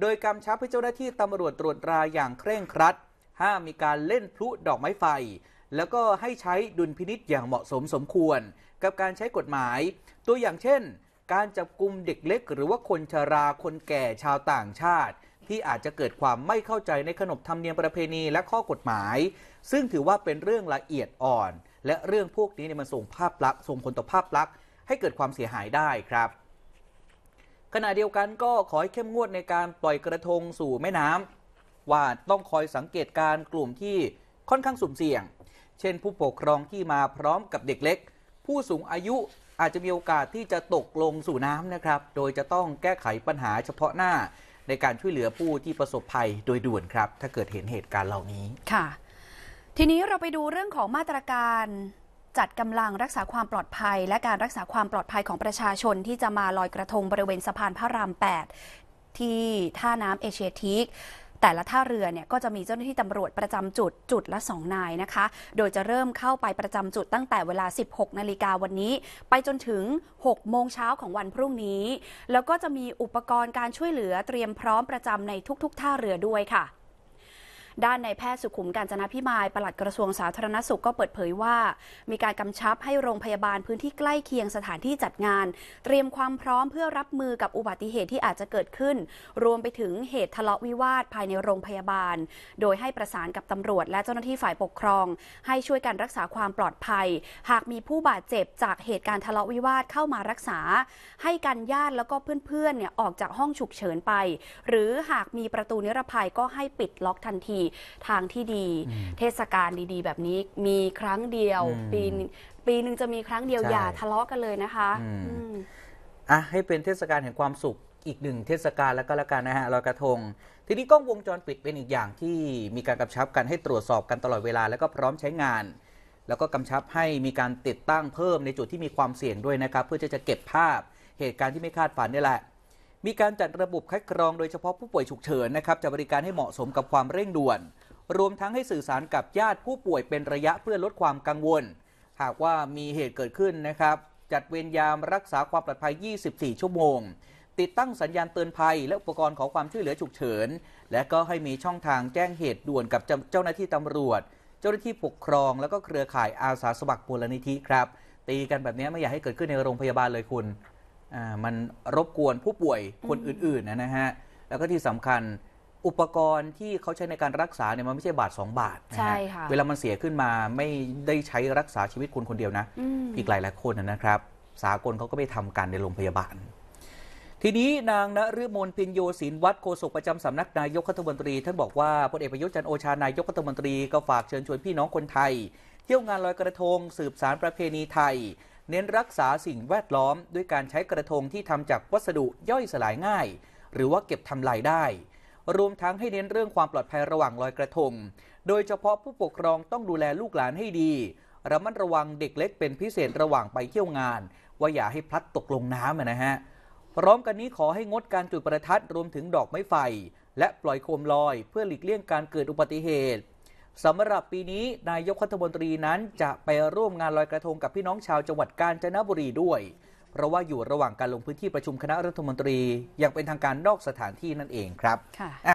โดยกำชับให้เจ้าหน้าที่ตำรวจตรวจตราอย่างเคร่งครัด ห้ามมีการเล่นพลุดอกไม้ไฟ แล้วก็ให้ใช้ดุลพินิษอย่างเหมาะสมสมควร กับการใช้กฎหมาย ตัวอย่างเช่น การจับกลุ่มเด็กเล็กหรือว่าคนชาราคนแก่ชาวต่างชาติ ที่อาจจะเกิดความไม่เข้าใจในขนบธรรมเนียมประเพณีและข้อกฎหมาย ซึ่งถือว่าเป็นเรื่องละเอียดอ่อน และเรื่องพวกนี้เนี่ยมันส่งภาพลักษณ์ส่งผลต่อภาพลักษณ์ให้เกิดความเสียหายได้ครับขณะเดียวกันก็ขอให้เข้มงวดในการปล่อยกระทงสู่แม่น้ำว่าต้องคอยสังเกตการกลุ่มที่ค่อนข้างสุ่มเสี่ยง เช่นผู้ปกครองที่มาพร้อมกับเด็กเล็ก ผู้สูงอายุอาจจะมีโอกาสที่จะตกลงสู่น้ำนะครับ โดยจะต้องแก้ไขปัญหาเฉพาะหน้าในการช่วยเหลือผู้ที่ประสบภัยโดยด่วนครับ ถ้าเกิดเห็นเหตุการณ์เหล่านี้ค่ะ ทีนี้เราไปดูเรื่องของมาตรการจัดกำลังรักษาความปลอดภัย และการรักษาความปลอดภัยของประชาชนที่จะมาลอยกระทงบริเวณสะพานพระราม 8 ที่ท่าน้ำเอเชียทีคแต่ละท่าเรือเนี่ยก็จะมีเจ้าหน้าที่ตำรวจประจำจุดจุดละ 2 นายนะคะ โดยจะเริ่มเข้าไปประจำจุดตั้งแต่เวลา 16นาฬิกาวันนี้ ไปจนถึง 6 โมงเช้าของวันพรุ่งนี้ แล้วก็จะมีอุปกรณ์การช่วยเหลือเตรียมพร้อมประจำในทุก ๆ ท่าเรือด้วยค่ะด้านในแพทย์สุขุมการจนาพิมาย ปลัดกระทรวงสาธารณสุขก็เปิดเผยว่า มีการกำชับให้โรงพยาบาลพื้นที่ใกล้เคียงสถานที่จัดงาน เตรียมความพร้อมเพื่อรับมือกับอุบัติเหตุที่อาจจะเกิดขึ้น รวมไปถึงเหตุทะเลาะวิวาทภายในโรงพยาบาล โดยให้ประสานกับตำรวจและเจ้าหน้าที่ฝ่ายปกครอง ให้ช่วยกันรักษาความปลอดภัย หากมีผู้บาดเจ็บ จากเหตุการณ์ทะเลาะวิวาทเข้ามารักษา ให้กันญาติแล้วก็เพื่อนๆเนี่ยออกจากห้องฉุกเฉินไป หรือหากมีประตูนิรภัยก็ให้ปิดล็อกทันทีทางที่ดีเทศกาลดีๆ แบบนี้มีครั้งเดียวปีปีหนึ่งจะมีครั้งเดียวอย่าทะเลาะกันเลยนะคะอ่ะให้เป็นเทศกาลแห่งความสุขอีกหนึ่งเทศกาลแล้วก็แล้วกันนะฮะลอยกระทง ทีนี้กล้องวงจรปิดเป็นอีกอย่างที่มีการกำชับกันให้ตรวจสอบกันตลอดเวลา แล้วก็พร้อมใช้งานแล้วก็กำชับให้มีการติดตั้งเพิ่มในจุดที่มีความเสี่ยงด้วยนะครับ เพื่อที่จะเก็บภาพเหตุการณ์ที่ไม่คาดฝันนี่แหละมีการจัดระบบคัดกรองโดยเฉพาะผู้ป่วยฉุกเฉินนะครับจะบริการให้เหมาะสมกับความเร่งด่วน รวมทั้งให้สื่อสารกับญาติผู้ป่วยเป็นระยะเพื่อลดความกังวล หากว่ามีเหตุเกิดขึ้นนะครับ จัดเวรยามรักษาความปลอดภัย 24 ชั่วโมง ติดตั้งสัญญาณเตือนภัยและอุปกรณ์ขอความช่วยเหลือฉุกเฉิน และก็ให้มีช่องทางแจ้งเหตุด่วนกับเจ้าหน้าที่ตำรวจ เจ้าหน้าที่ปกครองแล้วก็เครือข่ายอาสาสมัครมูลนิธิครับ ตีกันแบบนี้ไม่อยากให้เกิดขึ้นในโรงพยาบาลเลยคุณมันรบกวนผู้ป่วยคนอื่นๆนะฮะ แล้วก็ที่สำคัญอุปกรณ์ที่เขาใช้ในการรักษาเนี่ยมันไม่ใช่บาท 2 บาทนะฮะเวลามันเสียขึ้นมาไม่ได้ใช้รักษาชีวิตคนคนเดียวนะออีกหลายหลายคนนะครับ สากลเขาก็ไม่ทำการในโรงพยาบาล ทีนี้นางณฤมนพินโยศินวัด โคศกประจำสำนักนายกรัฐมนตรี ท่านบอกว่าพลเอกประยุทธ์จันโอชานายกรัฐมนตรีก็ฝากเชิญชวนพี่น้องคนไทย เที่ยวงานลอยกระทง สืบสารประเพณีไทยเน้นรักษาสิ่งแวดล้อมด้วยการใช้กระทงที่ทำจากวัสดุย่อยสลายง่าย หรือว่าเก็บทำลายได้ รวมทั้งให้เน้นเรื่องความปลอดภัยระหว่างลอยกระทงโดยเฉพาะผู้ปกครองต้องดูแลลูกหลานให้ดีระมัดระวังเด็กเล็กเป็นพิเศษระหว่างไปเที่ยวงาน ว่าอย่าให้พลัดตกลงน้ำนะฮะพร้อมกันนี้ขอให้งดการจุดประทัดรวมถึงดอกไม้ไฟและปล่อยโคมลอยเพื่อหลีกเลี่ยงการเกิดอุบัติเหตุสำหรับปีนี้นายกรัฐมนตรีนั้นจะไปร่วมงานลอยกระทงกับพี่น้องชาวจังหวัดกาญจนบุรีด้วยเพราะว่าอยู่ระหว่างการลงพื้นที่ประชุมคณะรัฐมนตรีอย่างเป็นทางการนอกสถานที่นั่นเองครับ